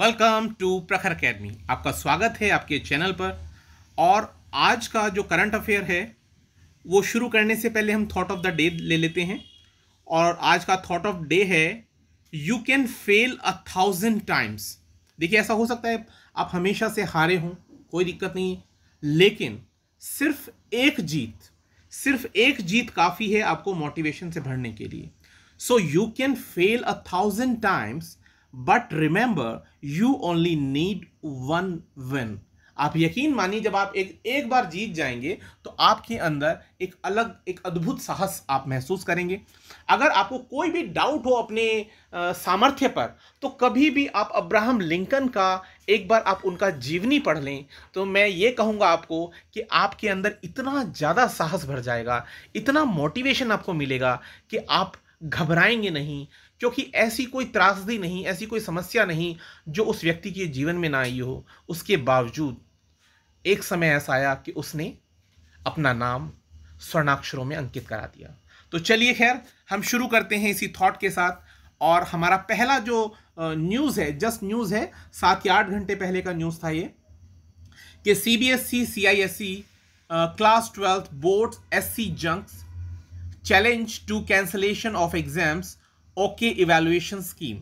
Welcome to प्रखर academy आपका स्वागत है आपके चैनल पर और आज का जो करंट अफेयर है वो शुरू करने से पहले हम थॉट ऑफ द डे ले लेते हैं और आज का थॉट ऑफ डे है you can fail a thousand times देखिए ऐसा हो सकता है आप हमेशा से हारे हों कोई दिक्कत नहीं लेकिन सिर्फ एक जीत सिर्फ एक जीत काफ़ी है आपको मोटिवेशन से भरने के लिए so you can fail a thousand times but remember you only need one win आप यकीन मानिए जब आप एक एक बार जीत जाएंगे तो आपके अंदर एक अलग एक अद्भुत साहस आप महसूस करेंगे अगर आपको कोई भी डाउट हो अपने आ, सामर्थ्य पर तो कभी भी आप अब्राहम लिंकन का एक बार आप उनका जीवनी पढ़ लें तो मैं ये कहूँगा आपको कि आपके अंदर इतना ज़्यादा साहस भर जाएगा इतना मोटिवेशन आपको मिलेगा कि आप घबराएंगे नहीं क्योंकि ऐसी कोई त्रासदी नहीं ऐसी कोई समस्या नहीं जो उस व्यक्ति के जीवन में ना आई हो उसके बावजूद एक समय ऐसा आया कि उसने अपना नाम स्वर्णाक्षरों में अंकित करा दिया तो चलिए खैर हम शुरू करते हैं इसी थॉट के साथ और हमारा पहला जो न्यूज़ है जस्ट न्यूज़ है सात या आठ घंटे पहले का न्यूज़ था ये कि C B S C C I S C class twelfth board S C junks challenge to cancellation of exams okay evaluation scheme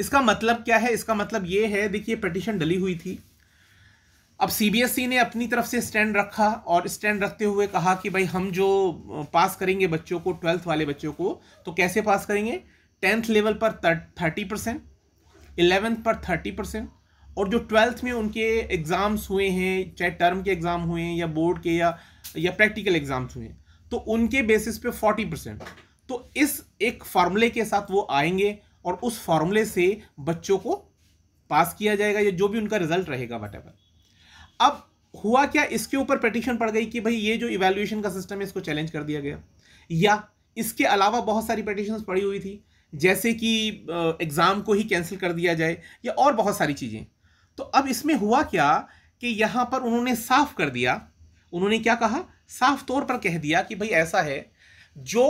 इसका मतलब क्या है इसका मतलब ये है देखिए पटिशन डली हुई थी अब सीबीएसई e ने अपनी तरफ से स्टैंड रखा और स्टैंड रखते हुए कहा कि भाई हम जो पास करेंगे बच्चों को ट्वेल्थ वाले बच्चों को तो कैसे पास करेंगे टेंथ लेवल पर थर्टी परसेंट इलेवेंथ पर थर्टी परसेंट और जो ट्वेल्थ में उनके एग्ज़ाम्स हुए हैं चाहे टर्म के एग्ज़ाम हुए हैं या बोर्ड के या या प्रैक्टिकल एग्ज़ाम्स हुए हैं तो उनके बेसिस पे फोर्टी परसेंट तो इस एक फार्मूले के साथ वो आएंगे और उस फार्मूले से बच्चों को पास किया जाएगा या जो भी उनका रिजल्ट रहेगा वट अब हुआ क्या इसके ऊपर पटिशन पड़ गई कि भाई ये जो इवेल्यूएशन का सिस्टम है इसको चैलेंज कर दिया गया या इसके अलावा बहुत सारी पटिशन पड़ी हुई थी जैसे कि एग्ज़ाम को ही कैंसिल कर दिया जाए या और बहुत सारी चीज़ें तो अब इसमें हुआ क्या कि यहाँ पर उन्होंने साफ कर दिया उन्होंने क्या कहा साफ तौर पर कह दिया कि भाई ऐसा है जो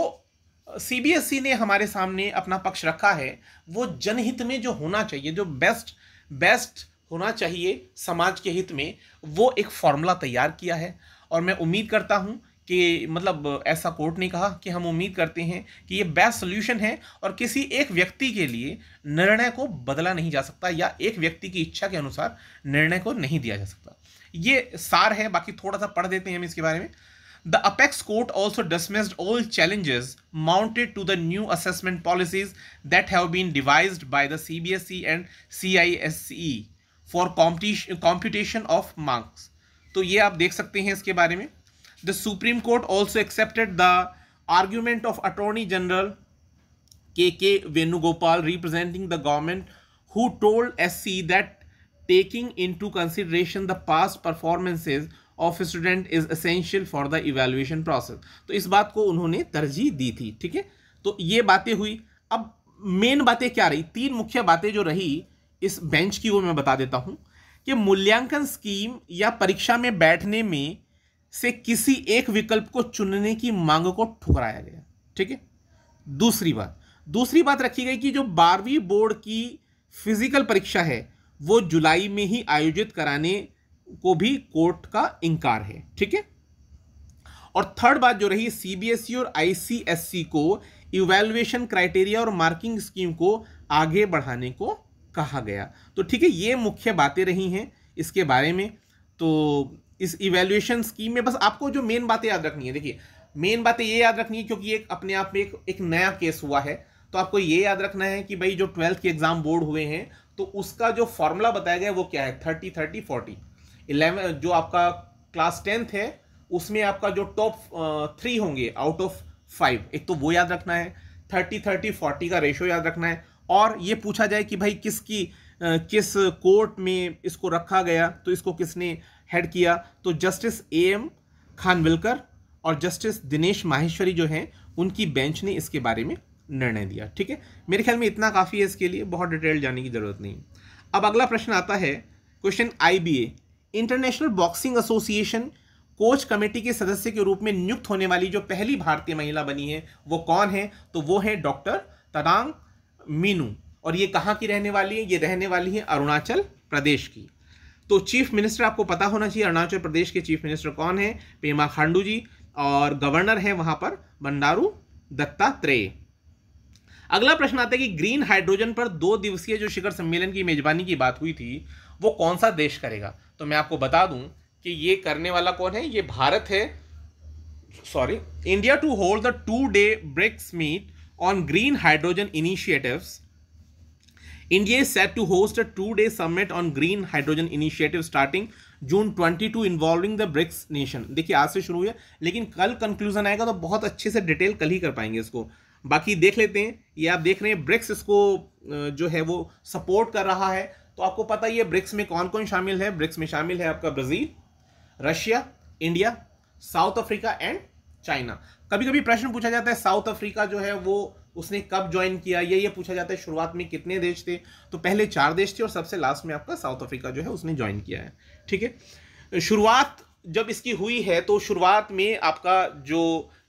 सीबीएसई ने हमारे सामने अपना पक्ष रखा है वो जनहित में जो होना चाहिए जो बेस्ट बेस्ट होना चाहिए समाज के हित में वो एक फॉर्मूला तैयार किया है और मैं उम्मीद करता हूँ कि मतलब ऐसा कोर्ट ने कहा कि हम उम्मीद करते हैं कि ये बेस्ट सोल्यूशन है और किसी एक व्यक्ति के लिए निर्णय को बदला नहीं जा सकता या एक व्यक्ति की इच्छा के अनुसार निर्णय को नहीं दिया जा सकता ये सार है बाकी थोड़ा सा पढ़ देते हैं हम इसके बारे में The apex court also dismissed all challenges mounted to the new assessment policies that have been devised by the CBSE and CISE for computation of marks. So, ये आप देख सकते हैं इसके बारे में the supreme court also accepted the argument of attorney general K K Venugopal representing the government who told taking into consideration the past performances of student is essential for the evaluation process तो इस बात को उन्होंने तरजीह दी थी ठीक है तो ये बातें हुई अब मेन बातें क्या रही तीन मुख्य बातें जो रही इस बेंच की वो मैं बता देता हूँ कि मूल्यांकन स्कीम या परीक्षा में बैठने में से किसी एक विकल्प को चुनने की मांग को ठुकराया गया ठीक है दूसरी बात दूसरी बात रखी गई कि जो बारहवीं बोर्ड की फिजिकल परीक्षा है वो जुलाई में ही आयोजित कराने को भी कोर्ट का इंकार है ठीक है और थर्ड बात जो रही सीबीएसई e और आईसीएससी e को इवेल्युएशन क्राइटेरिया और मार्किंग स्कीम को आगे बढ़ाने को कहा गया तो ठीक है ये मुख्य बातें रही हैं इसके बारे में तो इस इवेल्युएशन स्कीम में बस आपको जो मेन बातें याद रखनी है देखिए मेन बातें ये याद रखनी है क्योंकि एक अपने आप में एक, एक नया केस हुआ है तो आपको ये याद रखना है कि भाई जो ट्वेल्थ के एग्ज़ाम बोर्ड हुए हैं तो उसका जो फॉर्मूला बताया गया वो क्या है थर्टी थर्टी फोर्टी इलेवन जो आपका क्लास टेंथ है उसमें आपका जो टॉप थ्री होंगे आउट ऑफ फाइव एक तो वो याद रखना है थर्टी थर्टी फोर्टी का रेशो याद रखना है और ये पूछा जाए कि भाई किसकी किस कोर्ट में इसको रखा गया तो इसको किसने हेड किया तो जस्टिस ए एम खानविलकर और जस्टिस दिनेश माहेश्वरी जो हैं उनकी बेंच ने इसके बारे में निर्णय दिया ठीक है मेरे ख्याल में इतना काफ़ी है इसके लिए बहुत डिटेल जाने की ज़रूरत नहीं अब अगला प्रश्न आता है question I B A international boxing association coach committee के सदस्य के रूप में नियुक्त होने वाली जो पहली भारतीय महिला बनी है वो कौन है तो वो है डॉक्टर तदांग मीनू और ये कहाँ की रहने वाली है ये रहने वाली है अरुणाचल प्रदेश की तो चीफ मिनिस्टर आपको पता होना चाहिए अरुणाचल प्रदेश के चीफ मिनिस्टर कौन है पेमा खांडू जी और गवर्नर है वहाँ पर बंडारू दत्तात्रेय अगला प्रश्न आता है कि ग्रीन हाइड्रोजन पर दो दिवसीय जो शिखर सम्मेलन की मेजबानी की बात हुई थी वो कौन सा देश करेगा तो मैं आपको बता दूं कि ये करने वाला कौन है ये भारत है sorry India to hold the two day BRICS meet on green hydrogen initiatives. India is set to host a two day summit on green hydrogen initiative starting June 22 involving the BRICS nation देखिए आज से शुरू हुई है लेकिन कल conclusion आएगा तो बहुत अच्छे से डिटेल कल ही कर पाएंगे इसको बाकी देख लेते हैं ये आप देख रहे हैं ब्रिक्स इसको जो है वो सपोर्ट कर रहा है तो आपको पता ही है ब्रिक्स में कौन कौन शामिल है ब्रिक्स में शामिल है आपका Brazil Russia India South Africa and China कभी कभी प्रश्न पूछा जाता है साउथ अफ्रीका जो है वो उसने कब ज्वाइन किया या ये पूछा जाता है शुरुआत में कितने देश थे तो पहले चार देश थे और सबसे लास्ट में आपका साउथ अफ्रीका जो है उसने ज्वाइन किया है ठीक है शुरुआत जब इसकी हुई है तो शुरुआत में आपका जो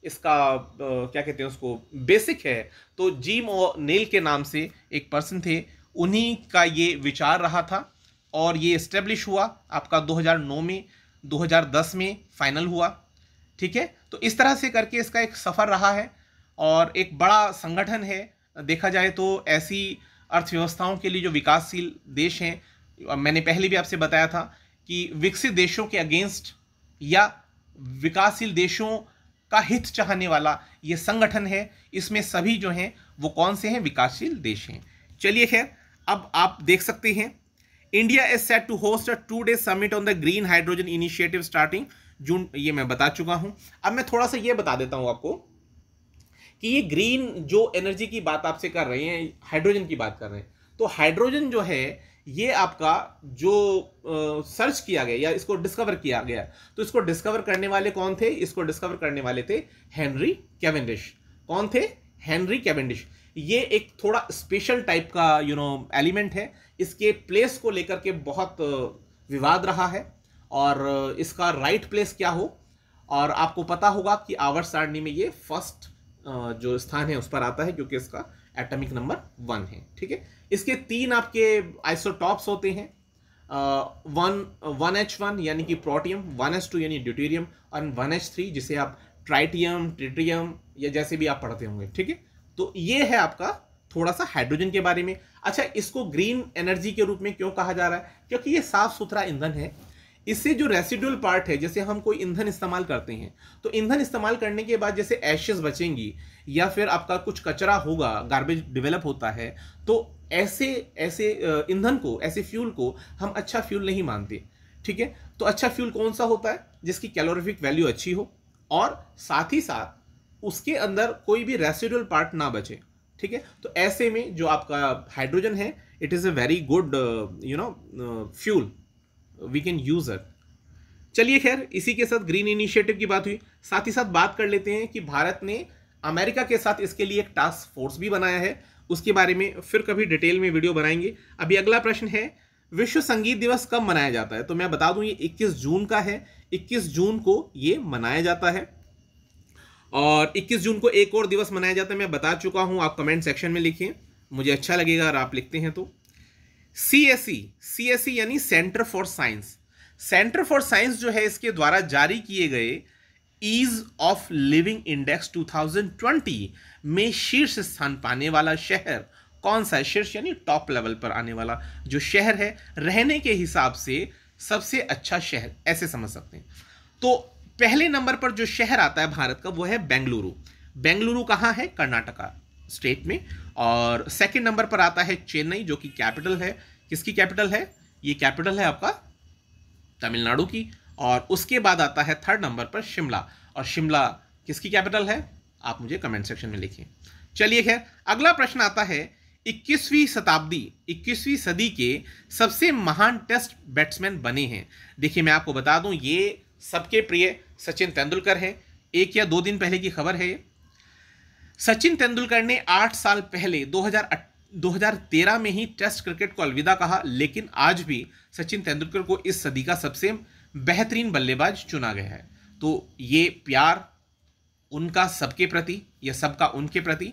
इसका क्या कहते हैं उसको बेसिक है तो जीम और नेल के नाम से एक पर्सन थे उन्हीं का ये विचार रहा था और ये इस्टेब्लिश हुआ आपका 2009 में 2010 में फाइनल हुआ ठीक है तो इस तरह से करके इसका एक सफ़र रहा है और एक बड़ा संगठन है देखा जाए तो ऐसी अर्थव्यवस्थाओं के लिए जो विकासशील देश हैं मैंने पहले भी आपसे बताया था कि विकसित देशों के अगेंस्ट या विकासशील देशों का हित चाहने वाला ये संगठन है इसमें सभी जो हैं वो कौन से हैं विकासशील देश हैं चलिए खैर अब आप देख सकते हैं India is set to host a two day summit on the green hydrogen initiative starting June ये मैं बता चुका हूं अब मैं थोड़ा सा ये बता देता हूं आपको कि ये ग्रीन जो एनर्जी की बात आपसे कर रहे हैं हाइड्रोजन की बात कर रहे हैं तो हाइड्रोजन जो है ये आपका जो सर्च किया गया या इसको डिस्कवर किया गया तो इसको डिस्कवर करने वाले कौन थे इसको डिस्कवर करने वाले थे हेनरी कैवेंडिश कौन थे हेनरी कैवेंडिश ये एक थोड़ा स्पेशल टाइप का यू नो एलिमेंट है इसके प्लेस को लेकर के बहुत विवाद रहा है और इसका राइट प्लेस क्या हो और आपको पता होगा कि आवर सारणी में ये फर्स्ट जो स्थान है उस पर आता है क्योंकि इसका एटॉमिक नंबर वन है ठीक है इसके तीन आपके आइसोटॉप्स होते हैं वन वन एच वन यानी कि प्रोटियम वन एच टू यानी ड्यूटेरियम और वन एच थ्री जिसे आप ट्राइटियम ट्रिटियम या जैसे भी आप पढ़ते होंगे ठीक है तो ये है आपका थोड़ा सा हाइड्रोजन के बारे में अच्छा इसको ग्रीन एनर्जी के रूप में क्यों कहा जा रहा है क्योंकि ये साफ सुथरा ईंधन है इससे जो रेसिडुअल पार्ट है जैसे हम कोई ईंधन इस्तेमाल करते हैं तो ईंधन इस्तेमाल करने के बाद जैसे एशेज बचेंगी या फिर आपका कुछ कचरा होगा गार्बेज डिवेलप होता है तो ऐसे ऐसे ईंधन को ऐसे फ्यूल को हम अच्छा फ्यूल नहीं मानते ठीक है तो अच्छा फ्यूल कौन सा होता है जिसकी कैलोरिफिक वैल्यू अच्छी हो और साथ ही साथ उसके अंदर कोई भी रेसिडुअल पार्ट ना बचे ठीक है तो ऐसे में जो आपका हाइड्रोजन है it is a very good you know fuel we can use it चलिए खैर इसी के साथ ग्रीन इनिशिएटिव की बात हुई साथ ही साथ बात कर लेते हैं कि भारत ने अमेरिका के साथ इसके लिए एक टास्क फोर्स भी बनाया है उसके बारे में फिर कभी डिटेल में वीडियो बनाएंगे अभी अगला प्रश्न है विश्व संगीत दिवस कब मनाया जाता है तो मैं बता दूं ये 21 जून का है 21 जून को ये मनाया जाता है और 21 जून को एक और दिवस मनाया जाता है मैं बता चुका हूं आप कमेंट सेक्शन में लिखिए मुझे अच्छा लगेगा अगर आप लिखते हैं तो एस सीएसई e, e यानी centre for science centre for science जो है इसके द्वारा जारी किए गए ईज ऑफ लिविंग इंडेक्स 2020 में शीर्ष स्थान पाने वाला शहर कौन सा है शीर्ष यानी टॉप लेवल पर आने वाला जो शहर है रहने के हिसाब से सबसे अच्छा शहर ऐसे समझ सकते हैं तो पहले नंबर पर जो शहर आता है भारत का वो है बेंगलुरु बेंगलुरु कहाँ है कर्नाटका स्टेट में और सेकंड नंबर पर आता है चेन्नई जो कि कैपिटल है किसकी कैपिटल है ये कैपिटल है आपका तमिलनाडु की और उसके बाद आता है थर्ड नंबर पर शिमला और शिमला किसकी कैपिटल है आप मुझे कमेंट सेक्शन में लिखें चलिए खैर अगला प्रश्न आता है 21वीं शताब्दी 21वीं सदी के सबसे महान टेस्ट बैट्समैन बने हैं देखिए मैं आपको बता दूं ये सबके प्रिय सचिन तेंदुलकर हैं एक या दो दिन पहले की खबर है ये सचिन तेंदुलकर ने आठ साल पहले 2000 2013 में ही टेस्ट क्रिकेट को अलविदा कहा लेकिन आज भी सचिन तेंदुलकर को इस सदी का सबसे बेहतरीन बल्लेबाज चुना गया है तो ये प्यार उनका सबके प्रति या सबका उनके प्रति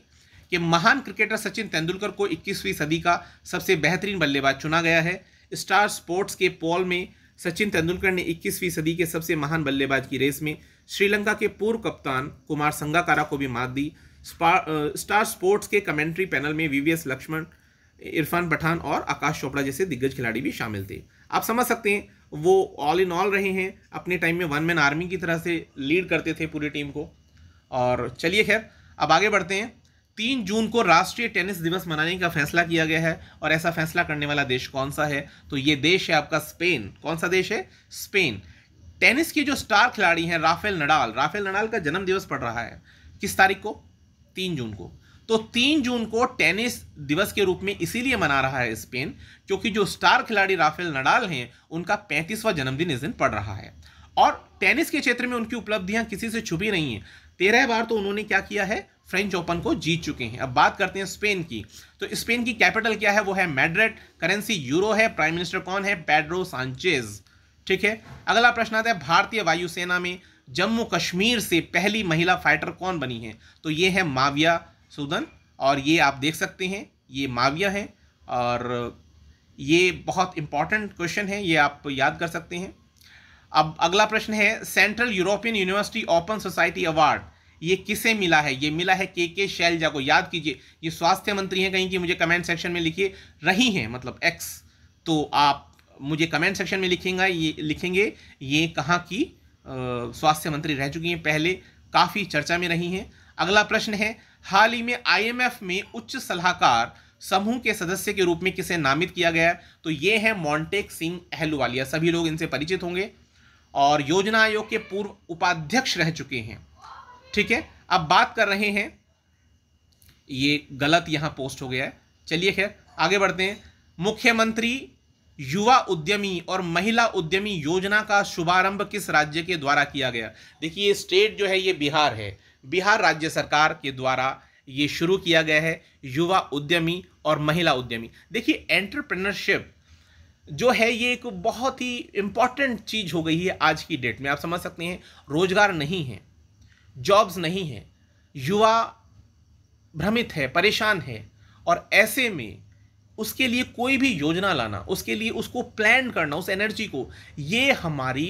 कि महान क्रिकेटर सचिन तेंदुलकर को 21वीं सदी का सबसे बेहतरीन बल्लेबाज चुना गया है स्टार स्पोर्ट्स के पॉल में सचिन तेंदुलकर ने 21वीं सदी के सबसे महान बल्लेबाज की रेस में श्रीलंका के पूर्व कप्तान कुमार संगाकारा को भी मात दी स्टार स्पोर्ट्स uh, के कमेंट्री पैनल में वीवीएस लक्ष्मण इरफान पठान और आकाश चोपड़ा जैसे दिग्गज खिलाड़ी भी शामिल थे आप समझ सकते हैं वो ऑल इन ऑल रहे हैं अपने टाइम में वन मैन आर्मी की तरह से लीड करते थे पूरी टीम को और चलिए खैर अब आगे बढ़ते हैं तीन जून को राष्ट्रीय टेनिस दिवस मनाने का फैसला किया गया है और ऐसा फैसला करने वाला देश कौन सा है तो ये देश है आपका स्पेन कौन सा देश है स्पेन टेनिस के जो स्टार खिलाड़ी हैं राफेल नडाल राफेल नडाल का जन्म दिवस पड़ रहा है किस तारीख को तीन जून को तो तीन जून को टेनिस दिवस के रूप में इसीलिए मना रहा है स्पेन क्योंकि जो स्टार खिलाड़ी राफेल नडाल हैं उनका पैंतीसवां जन्मदिन इस दिन पड़ रहा है और टेनिस के क्षेत्र में उनकी उपलब्धियां किसी से छुपी नहीं है तेरह बार तो उन्होंने क्या किया है फ्रेंच ओपन को जीत चुके हैं अब बात करते हैं स्पेन की तो स्पेन की कैपिटल क्या है वो है मैड्रेड करेंसी यूरो है प्राइम मिनिस्टर कौन है पेड्रो सांचेज ठीक है अगला प्रश्न आता है भारतीय वायुसेना में जम्मू कश्मीर से पहली महिला फाइटर कौन बनी है तो ये है माविया सूदन और ये आप देख सकते हैं ये माविया हैं और ये बहुत इम्पॉर्टेंट क्वेश्चन है ये आप याद कर सकते हैं अब अगला प्रश्न है central European university open society award ये किसे मिला है ये मिला है के के शैलजा को याद कीजिए ये स्वास्थ्य मंत्री हैं कहीं कि मुझे कमेंट सेक्शन में लिखिए रही हैं मतलब एक्स तो आप मुझे कमेंट सेक्शन में लिखेंगे ये लिखेंगे ये कहाँ की स्वास्थ्य मंत्री रह चुकी हैं पहले काफ़ी चर्चा में रही हैं अगला प्रश्न है हाल ही में आईएमएफ में उच्च सलाहकार समूह के सदस्य के रूप में किसे नामित किया गया तो ये है मॉन्टेक सिंह अहलुवालिया सभी लोग इनसे परिचित होंगे और योजना आयोग के पूर्व उपाध्यक्ष रह चुके हैं ठीक है अब बात कर रहे हैं ये गलत यहाँ पोस्ट हो गया है चलिए खैर आगे बढ़ते हैं मुख्यमंत्री युवा उद्यमी और महिला उद्यमी योजना का शुभारंभ किस राज्य के द्वारा किया गया देखिए ये स्टेट जो है ये बिहार है बिहार राज्य सरकार के द्वारा ये शुरू किया गया है युवा उद्यमी और महिला उद्यमी देखिए एंटरप्रेनरशिप जो है ये एक बहुत ही इम्पॉर्टेंट चीज़ हो गई है आज की डेट में आप समझ सकते हैं रोजगार नहीं है जॉब्स नहीं है युवा भ्रमित है परेशान है और ऐसे में उसके लिए कोई भी योजना लाना उसके लिए उसको प्लान करना उस एनर्जी को ये हमारी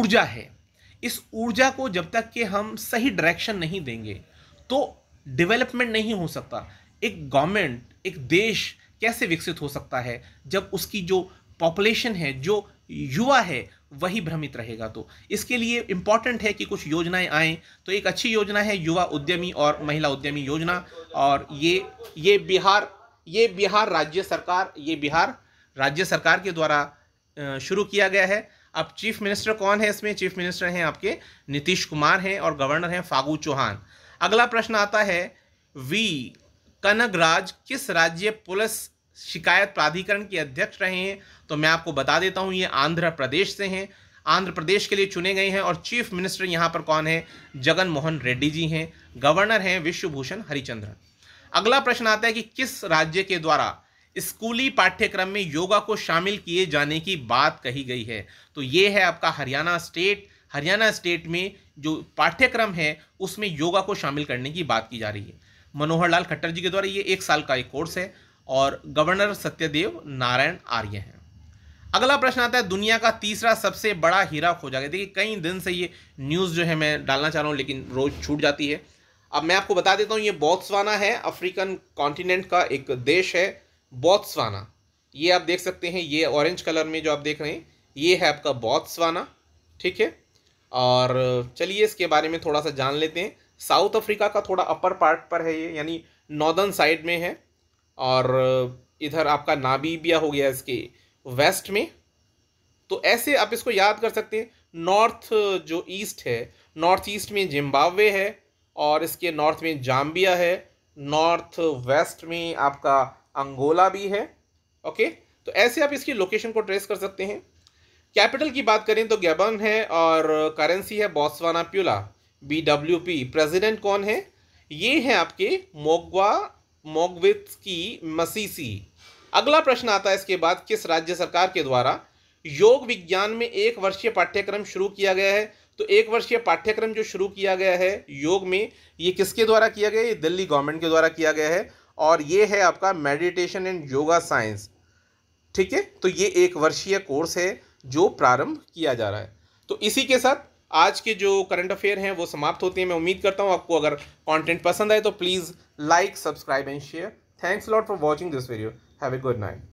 ऊर्जा है इस ऊर्जा को जब तक कि हम सही डायरेक्शन नहीं देंगे तो डेवलपमेंट नहीं हो सकता एक गवर्नमेंट एक देश कैसे विकसित हो सकता है जब उसकी जो पॉपुलेशन है जो युवा है वही भ्रमित रहेगा तो इसके लिए इम्पॉर्टेंट है कि कुछ योजनाएं आएँ तो एक अच्छी योजना है युवा उद्यमी और महिला उद्यमी योजना और ये ये बिहार ये बिहार राज्य सरकार ये बिहार राज्य सरकार के द्वारा शुरू किया गया है अब चीफ मिनिस्टर कौन है इसमें चीफ मिनिस्टर हैं आपके नीतीश कुमार हैं और गवर्नर हैं फागू चौहान अगला प्रश्न आता है वी कनगराज किस राज्य पुलिस शिकायत प्राधिकरण के अध्यक्ष रहे हैं तो मैं आपको बता देता हूँ ये आंध्र प्रदेश से हैं आंध्र प्रदेश के लिए चुने गए हैं और चीफ मिनिस्टर यहाँ पर कौन है जगन मोहन रेड्डी जी हैं गवर्नर हैं विश्वभूषण हरिचंद्रन अगला प्रश्न आता है कि किस राज्य के द्वारा स्कूली पाठ्यक्रम में योगा को शामिल किए जाने की बात कही गई है तो ये है आपका हरियाणा स्टेट हरियाणा स्टेट में जो पाठ्यक्रम है उसमें योगा को शामिल करने की बात की जा रही है मनोहर लाल खट्टर जी के द्वारा ये एक साल का एक कोर्स है और गवर्नर सत्यदेव नारायण आर्य हैं अगला प्रश्न आता है दुनिया का तीसरा सबसे बड़ा हीरा खोजा गया देखिए कई दिन से ये न्यूज़ जो है मैं डालना चाह रहा हूँ लेकिन रोज़ छूट जाती है अब मैं आपको बता देता हूँ ये बॉत्सवाना है अफ्रीकन कॉन्टिनेंट का एक देश है बॉत्सवाना ये आप देख सकते हैं ये ऑरेंज कलर में जो आप देख रहे हैं ये है आपका बॉत्सवाना ठीक है और चलिए इसके बारे में थोड़ा सा जान लेते हैं साउथ अफ्रीका का थोड़ा अपर पार्ट पर है ये यानी नॉर्दर्न साइड में है और इधर आपका नाबीबिया हो गया इसके वेस्ट में तो ऐसे आप इसको याद कर सकते हैं नॉर्थ जो ईस्ट है नॉर्थ ईस्ट में जिम्बाब्वे है और इसके नॉर्थ में जाम्बिया है नॉर्थ वेस्ट में आपका अंगोला भी है ओके तो ऐसे आप इसकी लोकेशन को ट्रेस कर सकते हैं कैपिटल की बात करें तो गैबन है और करेंसी है Botswana pula B W P president कौन है ये हैं आपके मोगवा मोगविथ की मसीसी अगला प्रश्न आता है इसके बाद किस राज्य सरकार के द्वारा योग विज्ञान में एक वर्षीय पाठ्यक्रम शुरू किया गया है तो एक वर्षीय पाठ्यक्रम जो शुरू किया गया है योग में ये किसके द्वारा किया गया ये दिल्ली गवर्नमेंट के द्वारा किया गया है और ये है आपका मेडिटेशन एंड योगा साइंस ठीक है तो ये एक वर्षीय कोर्स है जो प्रारंभ किया जा रहा है तो इसी के साथ आज के जो करंट अफेयर हैं वो समाप्त होते हैं मैं उम्मीद करता हूँ आपको अगर कॉन्टेंट पसंद आए तो please like subscribe and share thanks lot for watching this video have a good night